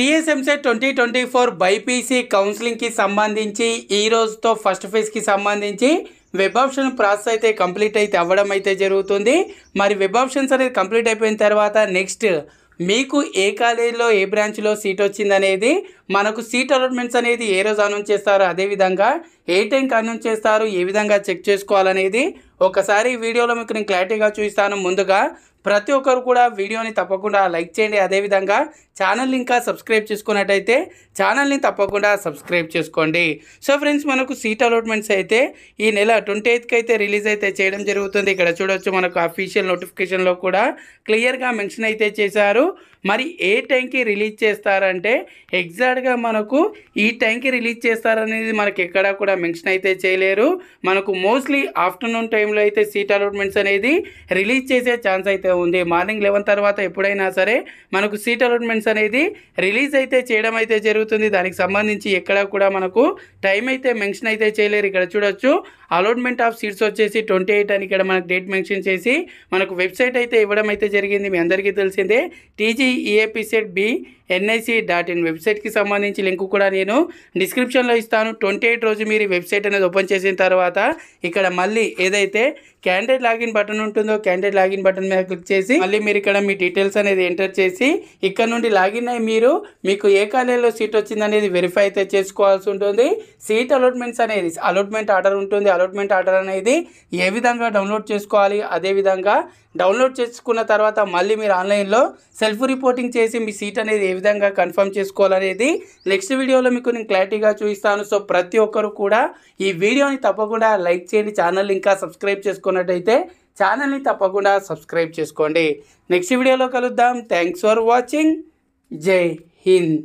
TSMC twenty twenty four BiPC కౌన్సిలింగ్కి సంబంధించి ఈ రోజుతో ఫస్ట్ ఫేజ్కి సంబంధించి వెబ్ ఆప్షన్ ప్రాసెస్ అయితే కంప్లీట్ అయితే అవ్వడం అయితే జరుగుతుంది మరి వెబ్ ఆప్షన్స్ అనేది కంప్లీట్ అయిపోయిన తర్వాత నెక్స్ట్ మీకు ఏ కాలేజీలో ఏ బ్రాంచ్లో సీట్ వచ్చిందనేది మనకు సీట్ అలాట్మెంట్స్ అనేది ఏ రోజు అనౌన్స్ చేస్తారు అదేవిధంగా ఏ టైంకి అనౌన్స్ చేస్తారు ఏ విధంగా చెక్ చేసుకోవాలనేది ఒకసారి వీడియోలో మీకు నేను క్లారిటీగా చూపిస్తాను ముందుగా ప్రతి ఒక్కరు కూడా వీడియోని తప్పకుండా లైక్ చేయండి అదేవిధంగా ఛానల్ని ఇంకా సబ్స్క్రైబ్ చేసుకున్నట్టయితే ఛానల్ని తప్పకుండా సబ్స్క్రైబ్ చేసుకోండి సో ఫ్రెండ్స్ మనకు సీట్ అలాట్మెంట్స్ అయితే ఈ నెల ట్వంటీ ఎయిత్కి అయితే రిలీజ్ అయితే చేయడం జరుగుతుంది ఇక్కడ చూడొచ్చు మనకు అఫీషియల్ నోటిఫికేషన్లో కూడా క్లియర్గా మెన్షన్ అయితే చేశారు మరి ఏ టైంకి రిలీజ్ చేస్తారంటే ఎగ్జాక్ట్గా మనకు ఈ టైంకి రిలీజ్ చేస్తారనేది మనకి ఎక్కడా కూడా మెన్షన్ అయితే చేయలేరు మనకు మోస్ట్లీ ఆఫ్టర్నూన్ టైంలో అయితే సీట్ అలాట్మెంట్స్ అనేది రిలీజ్ చేసే ఛాన్స్ అయితే అయితే ఉంది మార్నింగ్ లెవెన్ తర్వాత ఎప్పుడైనా సరే మనకు సీట్ అలాట్మెంట్స్ అనేది రిలీజ్ అయితే చేయడం అయితే జరుగుతుంది దానికి సంబంధించి ఎక్కడా కూడా మనకు టైం అయితే మెన్షన్ అయితే చేయలేరు ఇక్కడ చూడొచ్చు అలాట్మెంట్ ఆఫ్ సీట్స్ వచ్చేసి ట్వంటీ ఎయిట్ అని ఇక్కడ మనకు డేట్ మెన్షన్ చేసి మనకు వెబ్సైట్ అయితే ఇవ్వడం అయితే జరిగింది మీ అందరికీ తెలిసిందే TGEAP B NIC dot in వెబ్సైట్కి సంబంధించి లింక్ కూడా నేను డిస్క్రిప్షన్లో ఇస్తాను ట్వంటీ ఎయిట్ రోజు మీరు వెబ్సైట్ అనేది ఓపెన్ చేసిన తర్వాత ఇక్కడ మళ్ళీ ఏదైతే క్యాండిడేట్ లాగిన్ బటన్ ఉంటుందో క్యాండిడేట్ లాగిన్ బటన్ మీద క్లిక్ చేసి మళ్ళీ మీరు ఇక్కడ మీ డీటెయిల్స్ అనేది ఎంటర్ చేసి ఇక్కడ నుండి లాగిన్ అయ్యి మీరు మీకు ఏ కాలేజీలో సీట్ వచ్చింది అనేది వెరిఫై అయితే చేసుకోవాల్సి ఉంటుంది సీట్ అలాట్మెంట్స్ అనేది అలాట్మెంట్ ఆర్డర్ ఉంటుంది అలాట్మెంట్ ఆర్డర్ అనేది ఏ విధంగా డౌన్లోడ్ చేసుకోవాలి అదేవిధంగా డౌన్లోడ్ చేసుకున్న తర్వాత మళ్ళీ మీరు ఆన్లైన్లో సెల్ఫ్ రిపోర్టింగ్ చేసి మీ సీట్ అనేది ఏ విధంగా కన్ఫర్మ్ చేసుకోవాలనేది నెక్స్ట్ వీడియోలో మీకు నేను క్లారిటీగా చూపిస్తాను సో ప్రతి ఒక్కరు కూడా ఈ వీడియోని తప్పకుండా లైక్ చేయండి ఛానల్ ఇంకా సబ్స్క్రైబ్ చేసుకున్నట్టయితే ఛానల్ని తప్పకుండా సబ్స్క్రైబ్ చేసుకోండి నెక్స్ట్ వీడియోలో కలుద్దాం థ్యాంక్స్ ఫర్ వాచింగ్ జై హింద్